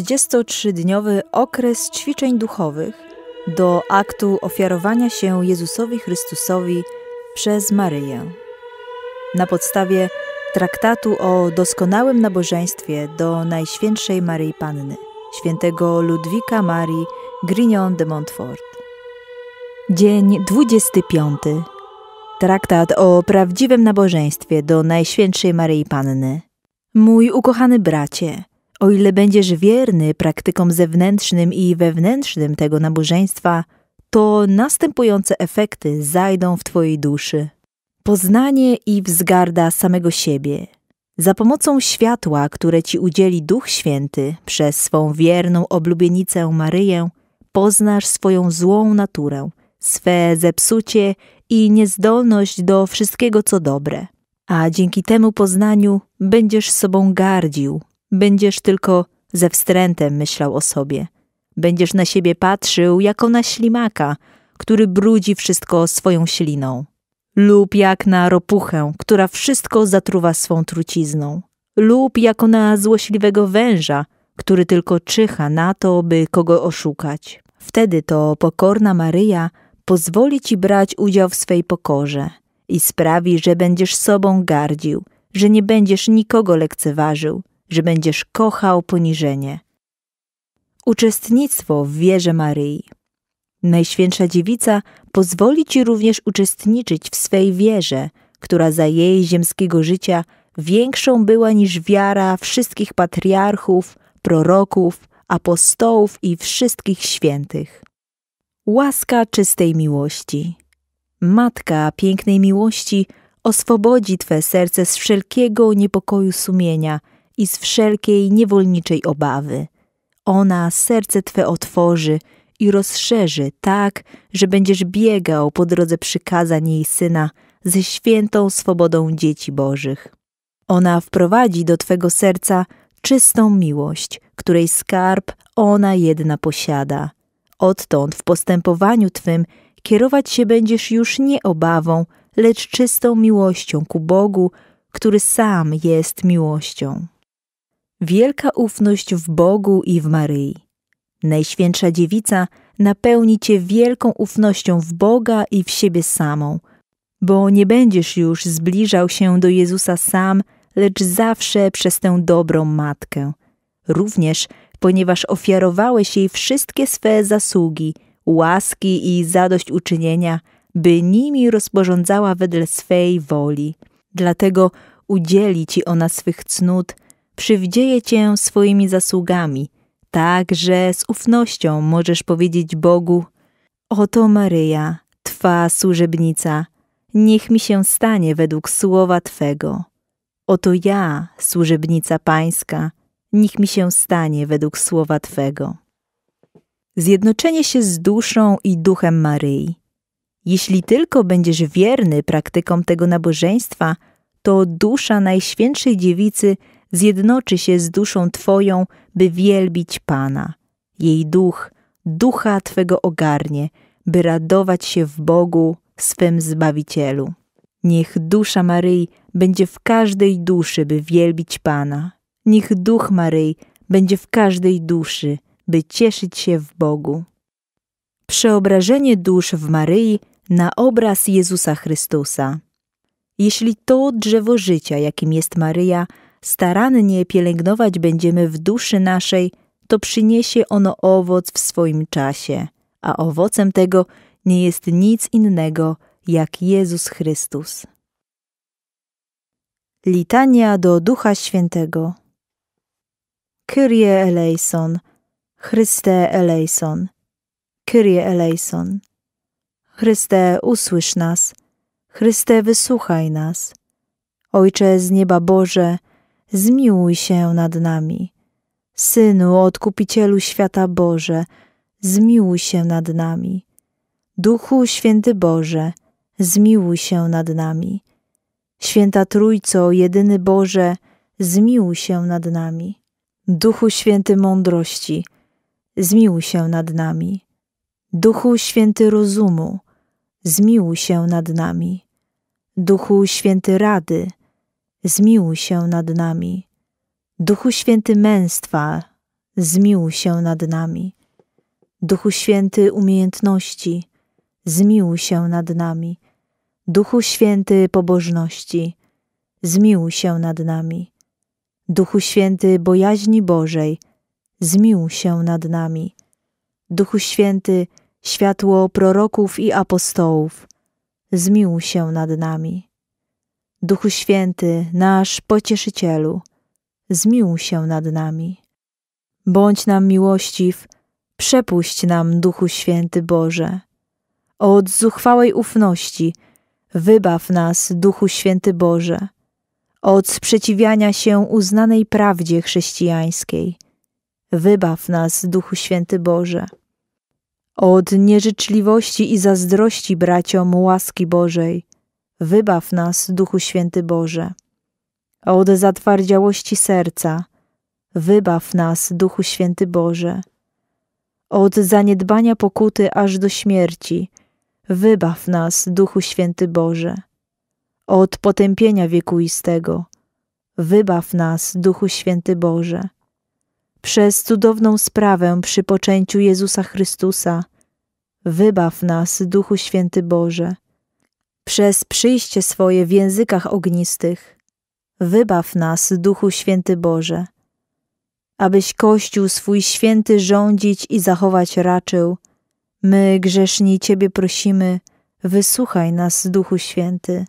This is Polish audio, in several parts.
33-dniowy okres ćwiczeń duchowych do aktu ofiarowania się Jezusowi Chrystusowi przez Maryję. Na podstawie traktatu o doskonałym nabożeństwie do Najświętszej Maryi Panny, świętego Ludwika Marii Grignon de Montfort. Dzień 25. Traktat o prawdziwym nabożeństwie do Najświętszej Maryi Panny. Mój ukochany bracie – o ile będziesz wierny praktykom zewnętrznym i wewnętrznym tego nabożeństwa, to następujące efekty zajdą w Twojej duszy. Poznanie i wzgarda samego siebie. Za pomocą światła, które Ci udzieli Duch Święty przez swą wierną oblubienicę Maryję, poznasz swoją złą naturę, swe zepsucie i niezdolność do wszystkiego, co dobre. A dzięki temu poznaniu będziesz sobą gardził, Będziesz tylko ze wstrętem myślał o sobie. Będziesz na siebie patrzył jako na ślimaka, który brudzi wszystko swoją śliną. Lub jak na ropuchę, która wszystko zatruwa swą trucizną. Lub jako na złośliwego węża, który tylko czyha na to, by kogo oszukać. Wtedy to pokorna Maryja pozwoli ci brać udział w swej pokorze i sprawi, że będziesz sobą gardził, że nie będziesz nikogo lekceważył, że będziesz kochał poniżenie. Uczestnictwo w wierze Maryi. Najświętsza Dziewica pozwoli Ci również uczestniczyć w swej wierze, która za jej ziemskiego życia większą była niż wiara wszystkich patriarchów, proroków, apostołów i wszystkich świętych. Łaska czystej miłości. Matka pięknej miłości oswobodzi Twe serce z wszelkiego niepokoju sumienia – i z wszelkiej niewolniczej obawy. Ona serce Twe otworzy i rozszerzy tak, że będziesz biegał po drodze przykazań jej Syna ze świętą swobodą dzieci Bożych. Ona wprowadzi do Twego serca czystą miłość, której skarb ona jedna posiada. Odtąd w postępowaniu Twym kierować się będziesz już nie obawą, lecz czystą miłością ku Bogu, który sam jest miłością. Wielka ufność w Bogu i w Maryi. Najświętsza Dziewica napełni cię wielką ufnością w Boga i w siebie samą, bo nie będziesz już zbliżał się do Jezusa sam, lecz zawsze przez tę dobrą matkę. Również, ponieważ ofiarowałeś jej wszystkie swe zasługi, łaski i zadośćuczynienia, by nimi rozporządzała wedle swej woli. Dlatego udzieli ci ona swych cnót – przywdzieje cię swoimi zasługami, tak że z ufnością możesz powiedzieć Bogu: Oto Maryja, twa służebnica, niech mi się stanie według słowa twego. Oto ja, służebnica pańska, niech mi się stanie według słowa twego. Zjednoczenie się z duszą i duchem Maryi. Jeśli tylko będziesz wierny praktykom tego nabożeństwa, to dusza Najświętszej Dziewicy zjednoczy się z duszą Twoją, by wielbić Pana. Jej duch, ducha Twego ogarnie, by radować się w Bogu, swym Zbawicielu. Niech dusza Maryi będzie w każdej duszy, by wielbić Pana. Niech duch Maryi będzie w każdej duszy, by cieszyć się w Bogu. Przeobrażenie dusz w Maryi na obraz Jezusa Chrystusa. Jeśli to drzewo życia, jakim jest Maryja, starannie pielęgnować będziemy w duszy naszej, to przyniesie ono owoc w swoim czasie, a owocem tego nie jest nic innego jak Jezus Chrystus. Litania do Ducha Świętego. Kyrie eleison, Chryste eleison, Kyrie eleison. Chryste, usłysz nas, Chryste, wysłuchaj nas. Ojcze z nieba Boże, zmiłuj się nad nami. Synu, odkupicielu świata Boże, zmiłuj się nad nami. Duchu święty Boże, zmiłuj się nad nami. Święta Trójco, jedyny Boże, zmiłuj się nad nami. Duchu święty mądrości, zmiłuj się nad nami. Duchu święty rozumu, zmiłuj się nad nami. Duchu święty rady, zmiłuj się nad nami. Duchu Święty męstwa, zmiłuj się nad nami. Duchu Święty umiejętności, zmiłuj się nad nami. Duchu Święty pobożności, zmiłuj się nad nami. Duchu Święty bojaźni Bożej, zmiłuj się nad nami. Duchu Święty światło proroków i apostołów, zmiłuj się nad nami. Duchu Święty, nasz pocieszycielu, zmiłuj się nad nami. Bądź nam miłościw, przepuść nam, Duchu Święty Boże. Od zuchwałej ufności wybaw nas, Duchu Święty Boże. Od sprzeciwiania się uznanej prawdzie chrześcijańskiej wybaw nas, Duchu Święty Boże. Od nieżyczliwości i zazdrości braciom łaski Bożej wybaw nas, Duchu Święty Boże. od zatwardziałości serca, wybaw nas, Duchu Święty Boże. Od zaniedbania pokuty aż do śmierci, wybaw nas, Duchu Święty Boże. Od potępienia wiekuistego, wybaw nas, Duchu Święty Boże. Przez cudowną sprawę przy poczęciu Jezusa Chrystusa, wybaw nas, Duchu Święty Boże przez przyjście swoje w językach ognistych. Wybaw nas, Duchu Święty Boże, abyś Kościół swój święty rządzić i zachować raczył. My, grzeszni, Ciebie prosimy, wysłuchaj nas, Duchu Święty,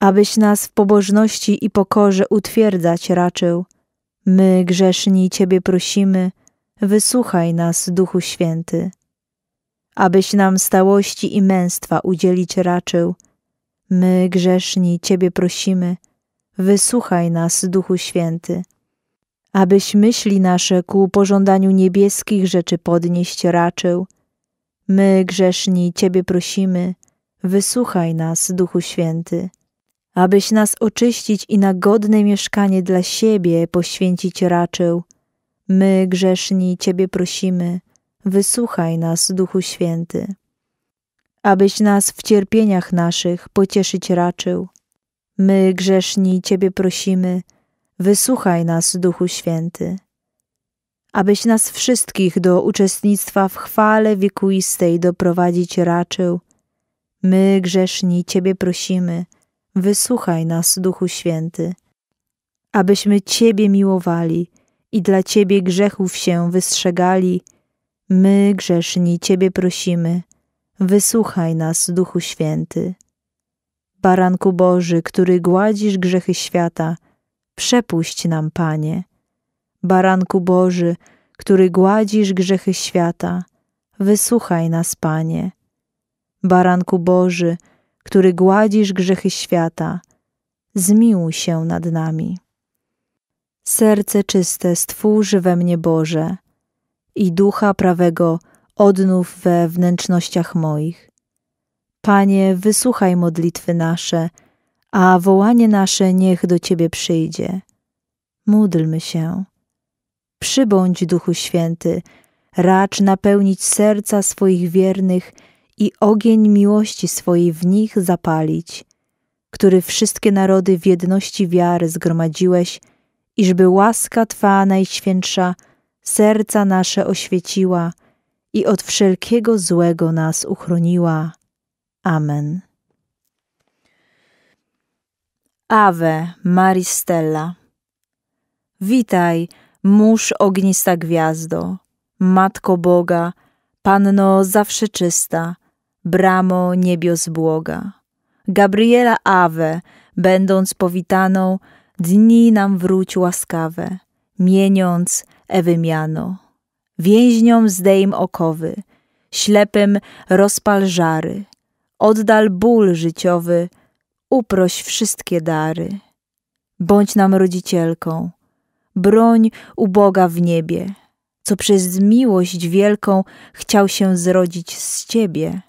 abyś nas w pobożności i pokorze utwierdzać raczył. My, grzeszni, Ciebie prosimy, wysłuchaj nas, Duchu Święty, abyś nam stałości i męstwa udzielić raczył My, grzeszni, Ciebie prosimy, wysłuchaj nas, Duchu Święty, abyś myśli nasze ku pożądaniu niebieskich rzeczy podnieść raczył. My, grzeszni, Ciebie prosimy, wysłuchaj nas, Duchu Święty, abyś nas oczyścić i na godne mieszkanie dla siebie poświęcić raczył. My, grzeszni, Ciebie prosimy, wysłuchaj nas, Duchu Święty abyś nas w cierpieniach naszych pocieszyć raczył. My, grzeszni, Ciebie prosimy, wysłuchaj nas, Duchu Święty, abyś nas wszystkich do uczestnictwa w chwale wiekuistej doprowadzić raczył. My, grzeszni, Ciebie prosimy, wysłuchaj nas, Duchu Święty, abyśmy Ciebie miłowali i dla Ciebie grzechów się wystrzegali. My, grzeszni, Ciebie prosimy, wysłuchaj nas, Duchu Święty. Baranku Boży, który gładzisz grzechy świata, przepuść nam, Panie. Baranku Boży, który gładzisz grzechy świata, wysłuchaj nas, Panie. Baranku Boży, który gładzisz grzechy świata, zmiłuj się nad nami. Serce czyste stwórz we mnie Boże i ducha prawego odnów we wnętrznościach moich. Panie, wysłuchaj modlitwy nasze, a wołanie nasze niech do Ciebie przyjdzie. Módlmy się. Przybądź, Duchu Święty, racz napełnić serca swoich wiernych i ogień miłości swojej w nich zapalić, który wszystkie narody w jedności wiary zgromadziłeś, iżby łaska Twa Najświętsza serca nasze oświeciła i od wszelkiego złego nas uchroniła. Amen. Ave Maristella. Witaj, mórz ognista gwiazdo, Matko Boga, Panno zawsze czysta, Bramo niebios błoga. Gabriela Ave, będąc powitaną, dni nam wróć łaskawe, mieniąc Ewy miano Więźniom zdejm okowy, ślepym rozpal żary, oddal ból życiowy, uproś wszystkie dary. Bądź nam rodzicielką, broń uboga w niebie, co przez miłość wielką chciał się zrodzić z ciebie.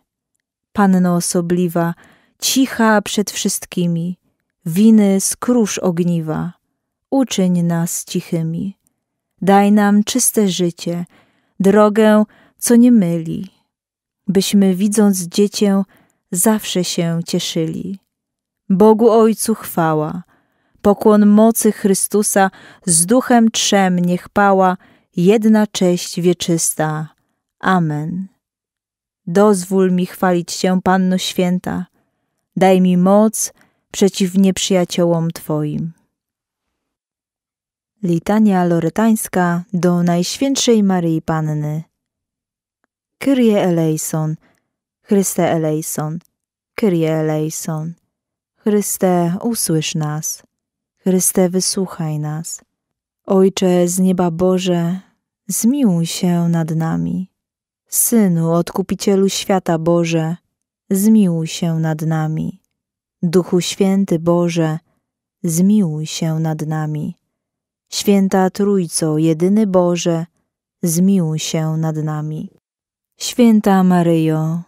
Panno osobliwa, cicha przed wszystkimi, winy skrusz ogniwa, uczyń nas cichymi. Daj nam czyste życie, drogę, co nie myli, byśmy widząc Dziecię zawsze się cieszyli. Bogu Ojcu chwała, pokłon mocy Chrystusa z duchem trzem niech pała, jedna cześć wieczysta. Amen. Dozwól mi chwalić Cię, Panno Święta, daj mi moc przeciw nieprzyjaciołom Twoim. Litania Loretańska do Najświętszej Maryi Panny. Kyrie eleison, Chryste eleison, Kyrie eleison. Chryste, usłysz nas. Chryste, wysłuchaj nas. Ojcze z nieba Boże, zmiłuj się nad nami. Synu, odkupicielu świata Boże, zmiłuj się nad nami. Duchu Święty Boże, zmiłuj się nad nami. Święta Trójco, jedyny Boże, zmiłuj się nad nami. Święta Maryjo,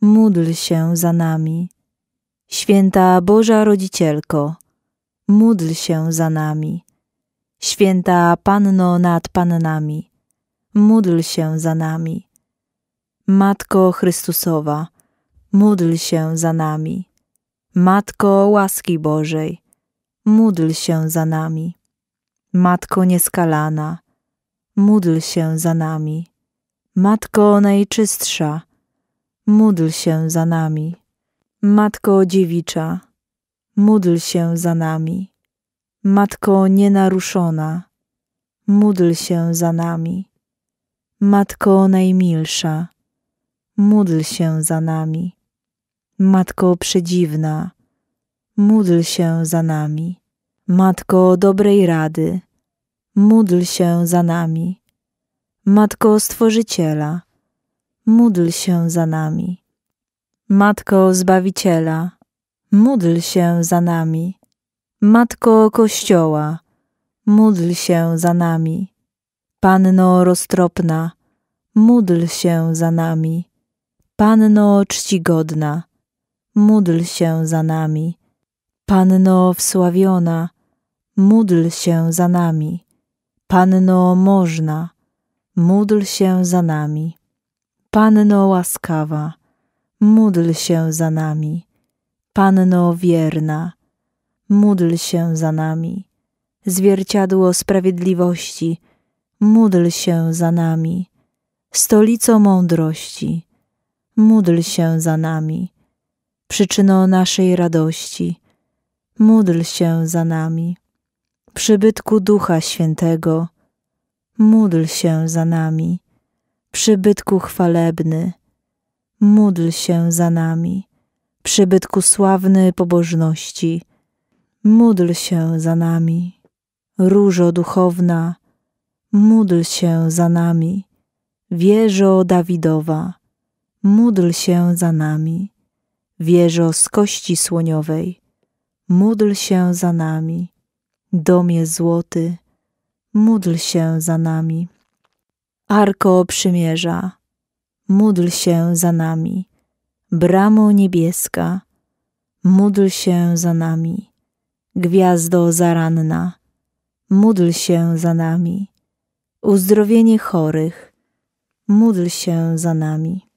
módl się za nami. Święta Boża Rodzicielko, módl się za nami. Święta Panno nad Pannami, módl się za nami. Matko Chrystusowa, módl się za nami. Matko łaski Bożej, módl się za nami. Matko nieskalana, módl się za nami. Matko najczystsza, módl się za nami. Matko dziewicza, módl się za nami. Matko nienaruszona, módl się za nami. Matko najmilsza, módl się za nami. Matko przedziwna, módl się za nami. Matko dobrej rady, módl się za nami. Matko Stworzyciela, módl się za nami. Matko Zbawiciela, módl się za nami. Matko Kościoła, módl się za nami. Panno Roztropna, módl się za nami. Panno Czcigodna, módl się za nami. Panno Wsławiona, módl się za nami. Panno można, módl się za nami. Panno łaskawa, módl się za nami. Panno wierna, módl się za nami. Zwierciadło sprawiedliwości, módl się za nami. Stolico mądrości, módl się za nami. Przyczyno naszej radości, módl się za nami przybytku Ducha Świętego, módl się za nami. Przybytku chwalebny, módl się za nami. Przybytku sławny pobożności, módl się za nami. Różo duchowna, módl się za nami. Wieżo Dawidowa, módl się za nami. Wieżo z kości słoniowej, módl się za nami. Domie złoty, módl się za nami. Arko przymierza, módl się za nami. Bramo niebieska, módl się za nami. Gwiazdo zaranna, módl się za nami. Uzdrowienie chorych, módl się za nami.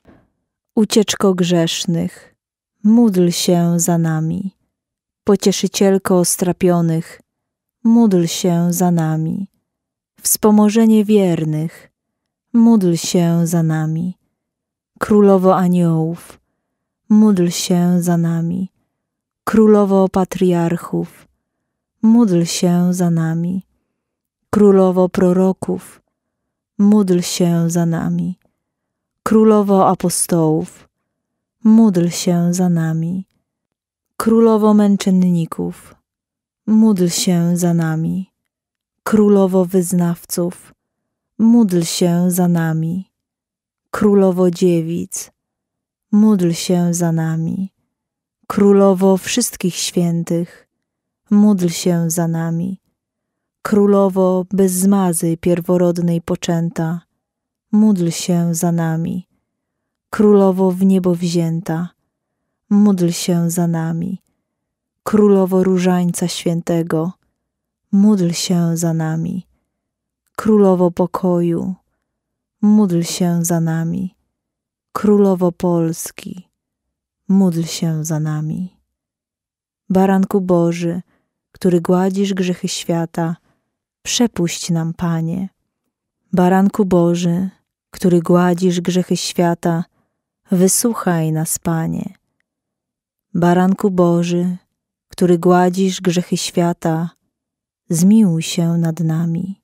Ucieczko grzesznych, módl się za nami. Pocieszycielko strapionych, módl się za nami. Wspomożenie wiernych, módl się za nami. Królowo aniołów, módl się za nami. Królowo patriarchów, módl się za nami. Królowo proroków, módl się za nami. Królowo apostołów, módl się za nami. Królowo męczenników, módl się za nami. Królowo wyznawców, módl się za nami. Królowo dziewic, módl się za nami. Królowo wszystkich świętych, módl się za nami. Królowo bez zmazy pierworodnej poczęta, módl się za nami. Królowo w niebo wzięta, módl się za nami. Królowo Różańca Świętego, módl się za nami. Królowo Pokoju, módl się za nami. Królowo Polski, módl się za nami. Baranku Boży, który gładzisz grzechy świata, przepuść nam, Panie. Baranku Boży, który gładzisz grzechy świata, wysłuchaj nas, Panie. Baranku Boży, który gładzisz grzechy świata, zmiłuj się nad nami.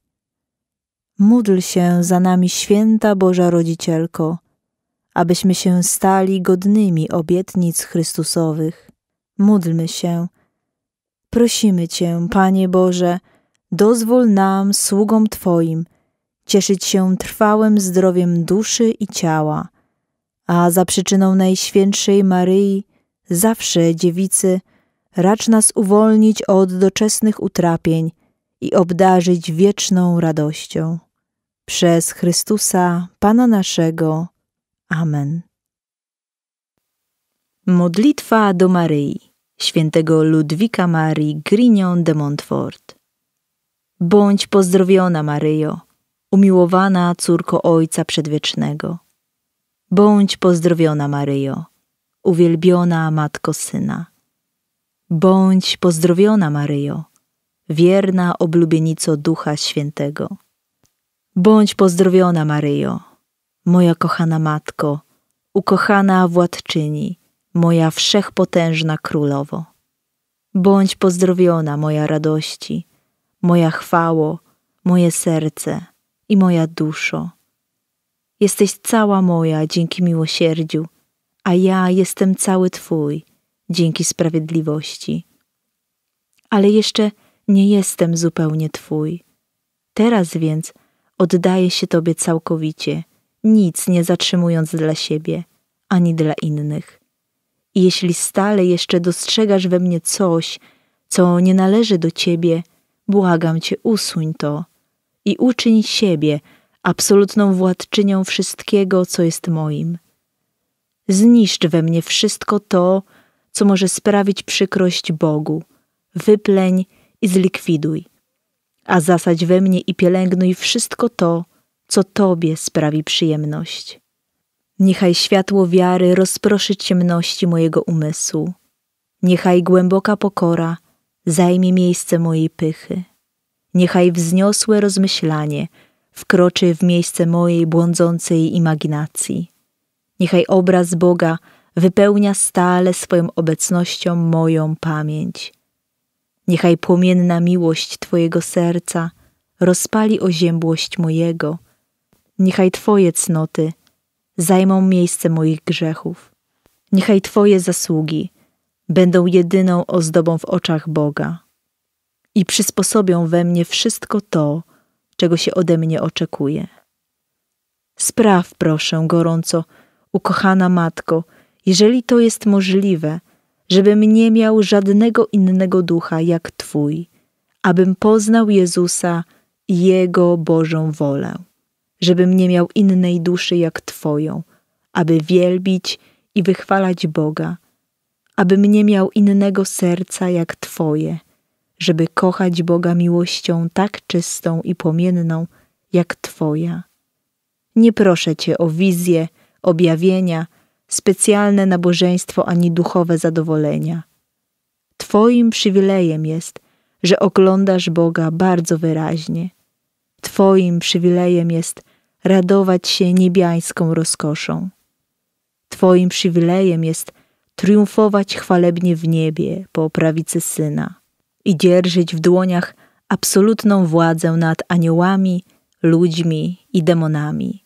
Módl się za nami, święta Boża Rodzicielko, abyśmy się stali godnymi obietnic Chrystusowych. Módlmy się. Prosimy Cię, Panie Boże, dozwól nam, sługom Twoim, cieszyć się trwałym zdrowiem duszy i ciała, a za przyczyną Najświętszej Maryi, zawsze dziewicy, racz nas uwolnić od doczesnych utrapień i obdarzyć wieczną radością. Przez Chrystusa, Pana naszego. Amen. Modlitwa do Maryi, świętego Ludwika Marii Grignon de Montfort. Bądź pozdrowiona, Maryjo, umiłowana córko Ojca Przedwiecznego. Bądź pozdrowiona, Maryjo, uwielbiona Matko Syna. Bądź pozdrowiona, Maryjo, wierna oblubienico Ducha Świętego. Bądź pozdrowiona, Maryjo, moja kochana matko, ukochana władczyni, moja wszechpotężna królowo. Bądź pozdrowiona, moja radości, moja chwało, moje serce i moja duszo. Jesteś cała moja dzięki miłosierdziu, a ja jestem cały Twój dzięki sprawiedliwości. Ale jeszcze nie jestem zupełnie Twój. Teraz więc oddaję się Tobie całkowicie, nic nie zatrzymując dla siebie ani dla innych. I jeśli stale jeszcze dostrzegasz we mnie coś, co nie należy do Ciebie, błagam Cię, usuń to i uczyń siebie absolutną władczynią wszystkiego, co jest moim. Zniszcz we mnie wszystko to, co może sprawić przykrość Bogu. Wypleń i zlikwiduj, a zasadź we mnie i pielęgnuj wszystko to, co Tobie sprawi przyjemność. Niechaj światło wiary rozproszy ciemności mojego umysłu. Niechaj głęboka pokora zajmie miejsce mojej pychy. Niechaj wzniosłe rozmyślanie wkroczy w miejsce mojej błądzącej imaginacji. Niechaj obraz Boga wypełnia stale swoją obecnością moją pamięć. Niechaj płomienna miłość Twojego serca rozpali oziębłość mojego. Niechaj Twoje cnoty zajmą miejsce moich grzechów. Niechaj Twoje zasługi będą jedyną ozdobą w oczach Boga i przysposobią we mnie wszystko to, czego się ode mnie oczekuje. Spraw, proszę, gorąco, ukochana matko, jeżeli to jest możliwe, żebym nie miał żadnego innego ducha jak Twój, abym poznał Jezusa i Jego Bożą wolę, żebym nie miał innej duszy jak Twoją, aby wielbić i wychwalać Boga, abym nie miał innego serca jak Twoje, żeby kochać Boga miłością tak czystą i płomienną jak Twoja. Nie proszę Cię o wizję, objawienia, specjalne nabożeństwo ani duchowe zadowolenia. Twoim przywilejem jest, że oglądasz Boga bardzo wyraźnie. Twoim przywilejem jest radować się niebiańską rozkoszą. Twoim przywilejem jest triumfować chwalebnie w niebie po prawicy Syna i dzierżyć w dłoniach absolutną władzę nad aniołami, ludźmi i demonami.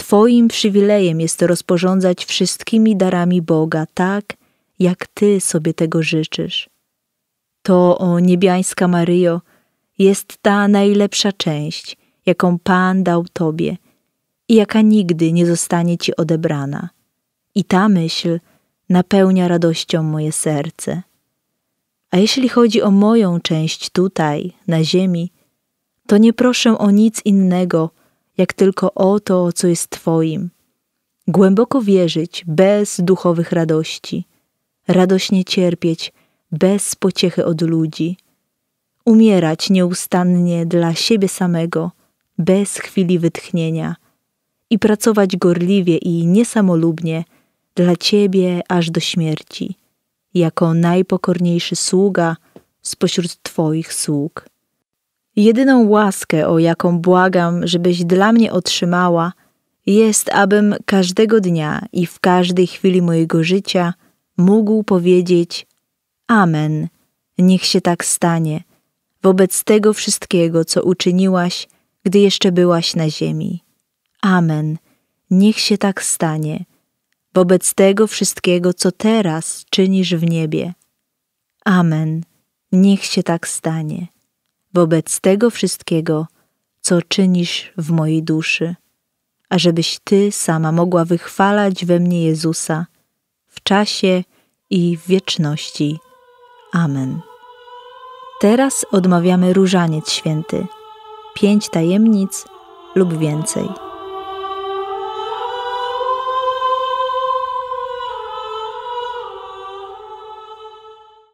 Twoim przywilejem jest rozporządzać wszystkimi darami Boga tak, jak Ty sobie tego życzysz. To, o niebiańska Maryjo, jest ta najlepsza część, jaką Pan dał Tobie i jaka nigdy nie zostanie Ci odebrana. I ta myśl napełnia radością moje serce. A jeśli chodzi o moją część tutaj, na ziemi, to nie proszę o nic innego, jak tylko o to, co jest Twoim. Głęboko wierzyć bez duchowych radości, radośnie cierpieć bez pociechy od ludzi, umierać nieustannie dla siebie samego, bez chwili wytchnienia i pracować gorliwie i niesamolubnie dla Ciebie aż do śmierci, jako najpokorniejszy sługa spośród Twoich sług. Jedyną łaskę, o jaką błagam, żebyś dla mnie otrzymała, jest, abym każdego dnia i w każdej chwili mojego życia mógł powiedzieć Amen. Niech się tak stanie, wobec tego wszystkiego, co uczyniłaś, gdy jeszcze byłaś na ziemi. Amen. Niech się tak stanie, wobec tego wszystkiego, co teraz czynisz w niebie. Amen. Niech się tak stanie wobec tego wszystkiego, co czynisz w mojej duszy, ażebyś Ty sama mogła wychwalać we mnie Jezusa w czasie i w wieczności. Amen. Teraz odmawiamy Różaniec Święty, pięć tajemnic lub więcej.